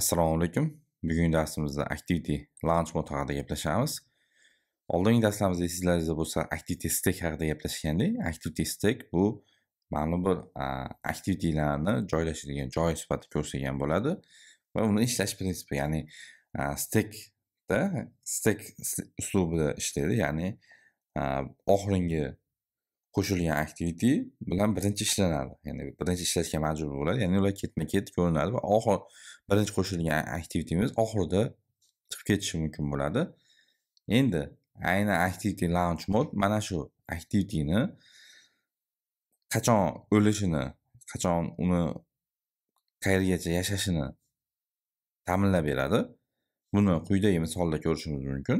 assalomu alaykum bugungi darsimizda activity launch mode haqida gaplashamiz oldingi darslarimizda esinglaringizda bo'lsa activity stack haqida gaplashgandik activity stack bu ma'lum bir aktivitiylarni joylashadigan joy sifatida ko'rsagan bo'ladi va uni ishlash prinsipi ya'ni stackda stack uslubida ishlaydi ya'ni oxiringi qo'shilgan aktiviti bilan birinchi ishlanadi ya'ni birinchi ishlashga majbur bo'ladi ya'ni ular ketma ket ko'rinadi va oxir birinchi qo'shilgan aktivitimiz oxirida chiqib ketishi mumkin bo'ladi endi aynan activity launch mod mana shu aktivitini qachon o'lishini qachon uni qayergacha yashashini ta'minlab beradi buni quyidagi misolda ko'rishimiz mumkin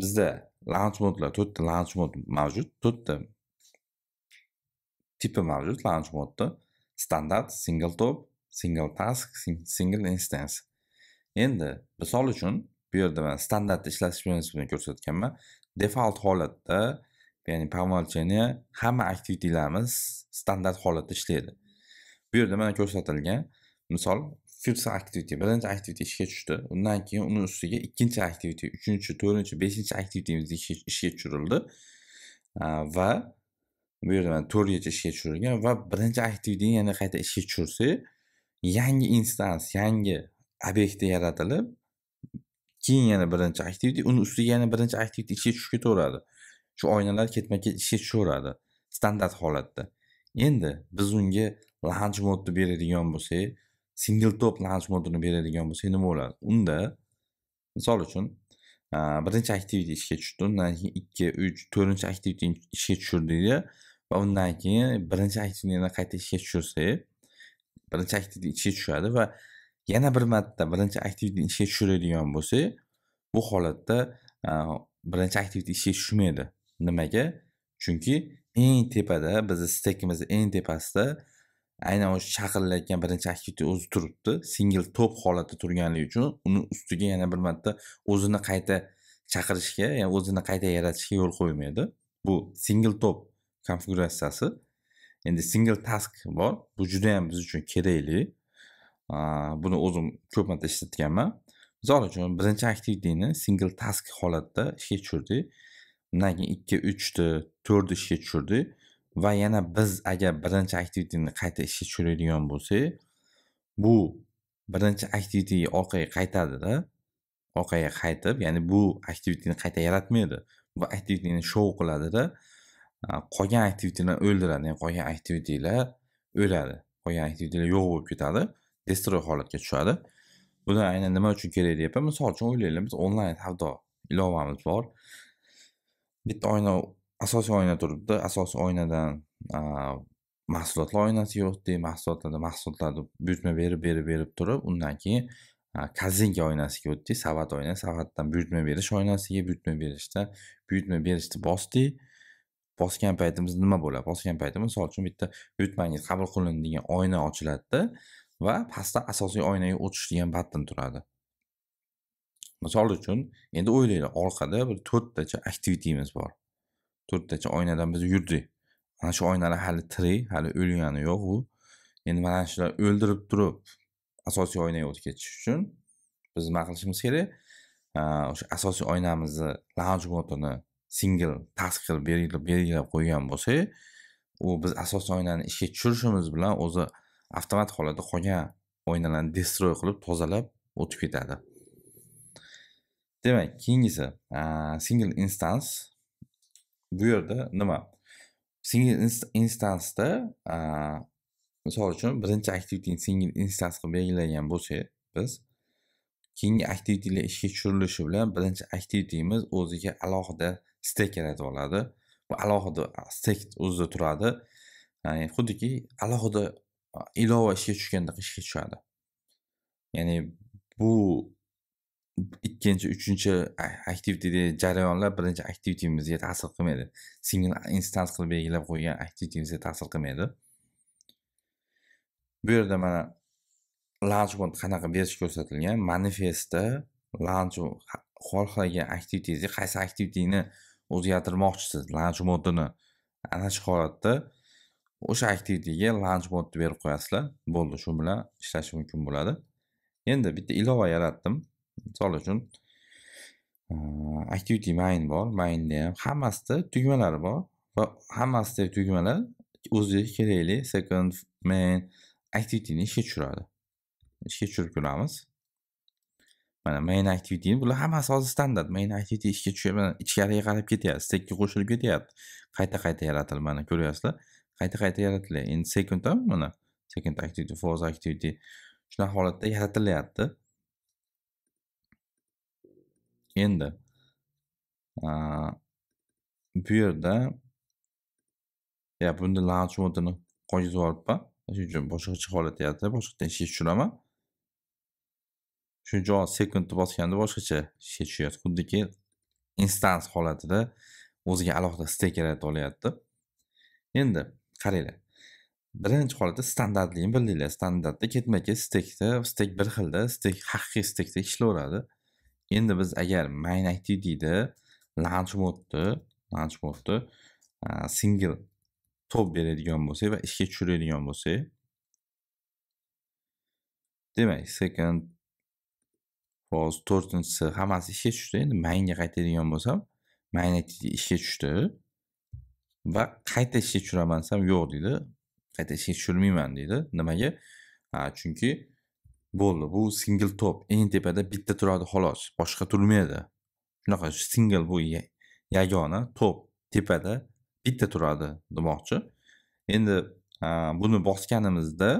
bizda modlar to'rtta mod mavjud to'rtta euh, tipi mavjud modni euh, standart single top single task single instance endi misol euh, uchun bu yerda man standartni ishlatish prinsipini ko'rsatganman default holatda ya'ni помолчение hamma aktivitilarimiz standart holatda ishlaydi bu yerda mana ko'rsatilgan misol first activity birinchi activity ishga tushdi undan keyin uni ustiga ikkinchi activity uchinchi to'rtinchi beshinchi activitymiz ishga tushirildi va bu yerda mana to'rtgacha ishga tushirilgan va birinchi aktivitini yana qayta ishga tushirsak yangi instans yangi obyekt yaratilib keyin yana birinchi aktivity uni ustiga yana birinchi aktivity ishga tushib ketaveradi shu oynalar ketma ket ishga tushaveradi standart holatda endi biz unga lanch modni beradigan bo'lsak single top launch modini beradigan bo'lsa nima bo'ladi unda misol uchun birinchi aktivity ishga tushdi undan keyin ikki uch to'rtinchi aktivity ishga tushirdikda va undan keyin birinchi aktivitini qayta ishga tushirsak birinchi aktivity ishga tushadi va yana bir marta birinchi aktivitini ishga tushiradigan bo'lsak bu holatda birinchi aktivity ishga tushmaydi nimaga chunki eng tepada bizni stekimizni eng tepasida aynan o'sha chaqirilayotgan birinchi aktivni o'zi turibdi singil to'p holatda turganligi uchun uni ustiga yana bir marta o'zini qayta chaqirishga ya'ni o'zini qayta yaratishga yo'l qo'ymaydi bu singil to'p konfiguratsiyasi endi single task bor bu juda yam biz uchun kerakli buni o'zim ko'p marta ishlatganman misol uchun birinchi aktivni single task holatda ishga tushirdik undan keyin ikki uchni to'rtni ishga tushirdik va yana biz agar birinchi aktivitini qayta ishga tushiradigan bo'lsak bu birinchi aktivitiga orqaga qaytadida orqaga qaytib ya'ni bu aktivitini qayta yaratmaydi bu aktivitini shou qiladida qolgan aktivitani o'ldiradi ya'ni qolgan aktivitilar o'ladi qolgan aktivitilar yo'q bo'lib ketadi destroy holatga tushadi buni aynan nima uchun kerak deyapman misol uchun o'ylaylik biz onlayn savdo ilovamiz bor bitta oyna asosiy oyna turibdi asosiy oynadan mahsulotlar oynasi yo'qdi mahsulotlarda mahsulotlarni buyurtma berib berib berib turib undan keyin kazinka oynasiga o'tdik savat oyna savatdan buyurtma berish oynasiga buyurtma berishda buyurtma berishni bosdik bosgan paytimiz nima bo'ladi bosgan paytimiz misol uchun bitta buyurtmangiz qabul qilindi degan oyna ochiladida va pastda asosiy oynaga o'tish degan batn turadi misol uchun endi o'ylanglar orqada bir to'rttacha aktivitimiz bor to'rttacha oynadan biz yurdik mana shu oynalar hali tirik hali o'lgani yo'q u endi mana shular o'ldirib turib asosiy oynaga o'tib ketish uchun biz nima qilishimiz kerak o'sha asosiy oynamizni launch modini singil task qilib belgilab qo'ygan bo'lsak u biz asosiy oynani ishga tushirishimiz bilan o'zi avtomat holatda qolgan oynalarni destroy qilib tozalab o'tib ketadi demak keyingisi single instance bu yerda nima single instansda misol uchun birinchi activity single instans qilib belgilagan bo'lsak biz keyingi activitylar ishga tushirilishi bilan birinchi aktivitemiz o'ziga alohida stek yaratib oladi bu alohida stek o'zida turadi ya'ni xuddiki alohida ilova ishga tushganda ishga tushadi ya'ni bu ikkinchi uchinchi aktivitida jarayonlar birinchi aktivitimizga ta'sir qilmaydi single instans qilib belgilab qo'ygan aktivitimizga ta'sir qilmaydi bu yerda mana launch bond qanaqa berish ko'rsatilgan manifestda launch xohlagan aktivitingizni qaysi aktivitingni o'zgartirmoqchisiz launch modini ana shu holatda o'sha aktivitiga launch modni berib qo'yasizlar bo'ldi shu bilan ishlash mumkin bo'ladi endi bitta ilova yaratdim misol uchun activity main bor mainda ham hammasida tugmalari bor va hammasidagi tugmalar o'ziga kerakli second main activityni ishga tushiradi ishga tushirib ko'ramiz mana main activity bular hammasi hozir standart main activity ishga tushib ichkariga qarab ketyapti stekka qo'shilib ketyapti qayta qayta yaratilib mana ko'ryapsizlar qayta qayta yaratilyapti endi second ham mana second activity fourth activity shunaqa holatda yaratilyapti endi bu yerda ya bunda launch modini qo'yib yuboribman shuning uchun boshqacha holat yaratdi boshqacha ishga tushiraman shu joy sekundni bosganda boshqacha ishga tushyapti xuddiki instans holatida o'ziga alohida stek yarata olyapti endi qaranglar birinchi holatda standartligini bildinglar standartda ketma ket stekda stek bir xilda stek haqiqiy stekda ishlayveradi endi biz agar main activityda launch modni launch modni single top beradigan bo'lsak va ishga tushiradigan bo'lsak demak second hozir to'rtinchisi hammasi ishga tushdi endi mainga qaytadigan bo'lsam main activity ishga tushdi va qayta ishga tushiraman desam yo'q deydi qayta ishga tushirmayman deydi nimaga chunki bo'ldi bu single top eng tepada bitta turadi xolos boshqa turmaydi shunaqa single bu yagona top tepada bitta turadi demoqchi endi buni bosganimizda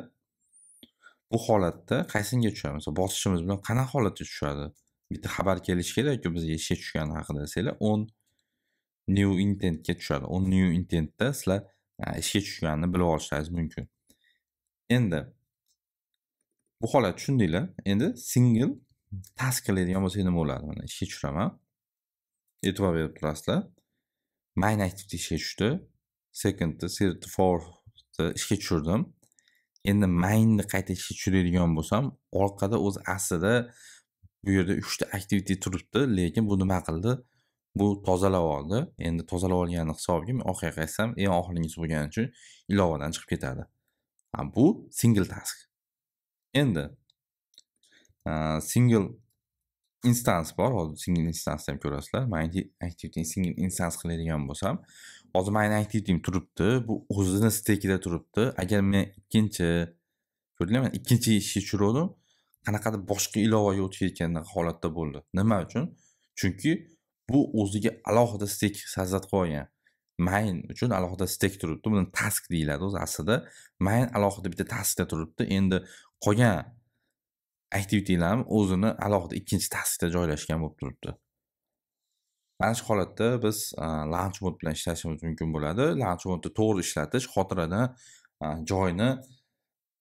bu holatda qaysinga tushadi misol bosishimiz bilan qanaqa holatga tushadi bitta xabar kelishi kerakku bizga ishga tushgani haqida desanglar o'n new intentga tushadi o'n new intentda sizlar ishga tushganini bilib olishlaringiz mumkin endi bu holat tushundinglar endi single task qiladigan bo'lsak nima bo'ladi mana ishga tushiraman e'tibor berib turasizlar main activity ishga tushdi secondni fourthni ishga tushirdim endi mainni qayta ishga tushiradigan bo'lsam orqada o'zi aslida bu yerda uchta activity turibdi lekin bu nima qildi bu tozalab oldi endi tozalab olgani hisobiga men orqaga qaytsam eng oxirgisi bo'lgani uchun ilovadan chiqib ketadi bu single task endi e, single instance bor hozir single instance ham ko'rasizlar main activity single instance qiladigan bo'lsam hozir main activity turibdi bu o'zini stekida turibdi agar men ikkinchi ko'rdinglarmi ikkinchi ishga tushiruvdim qanaqadir boshqa ilovaga o'tayotgan holatda bo'ldi nima uchun chunki bu o'ziga alohida stek sazlatib qo'ygan main uchun alohida stek turibdi buni task deyiladi o'zi aslida main alohida bitta taskda turibdi endi qolgan aktivitelarni o'zini alohida ikkinchi taskda joylashgan bo'lib turibdi mana shu holatda biz launch mode bilan ishlashimiz mumkin bo'ladi launch modni to'g'ri ishlatish xotiradan joyni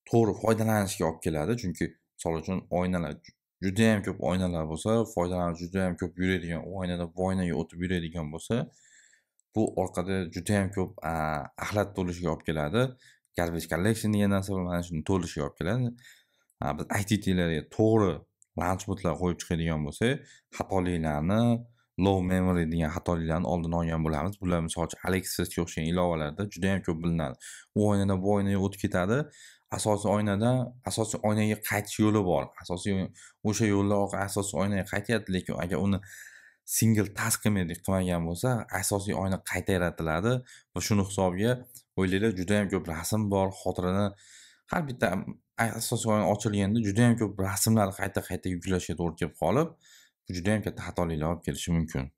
to'g'ri foydalanishga olib keladi chunki misol uchun oynalar judayam ko'p oynalar bo'lsa foydalanuvchi judayam ko'p yuradigan oynada bu oynaga o'tib yuradigan bo'lsa bu orqada judayam ko'p axlat to'lishiga olib keladi garbage collection degan narsa bor mana shuni to'lishi olib keladi biz ittlarga to'g'ri lanchbotlar qo'yib chiqadigan bo'lsak xatoliklarni low memory degan xatoliklarni oldini olgan bo'lamiz bular misol uchun alexisga o'xshagan ilovalarda juda yam ko'p bilinadi u oynadan bu oynaga o'tib ketadi asosiy oynadan asosiy oynaga qaytish yo'li bor asosiy o'sha yo'llar orqali asosiy oynaga qaytyapti lekin agar uni single task qilmaydi qilmagan bo'lsa asosiy oyna qayta yaratiladi va shuni hisobiga o'ylanglar judayam ko'p rasm bor xotirani har bitta asosiy o'yin ochilganda judayam ko'p rasmlar qayta qayta yuklashga to'g'ri kelib qolib bu judayam katta xatoliklar olib kelishi mumkin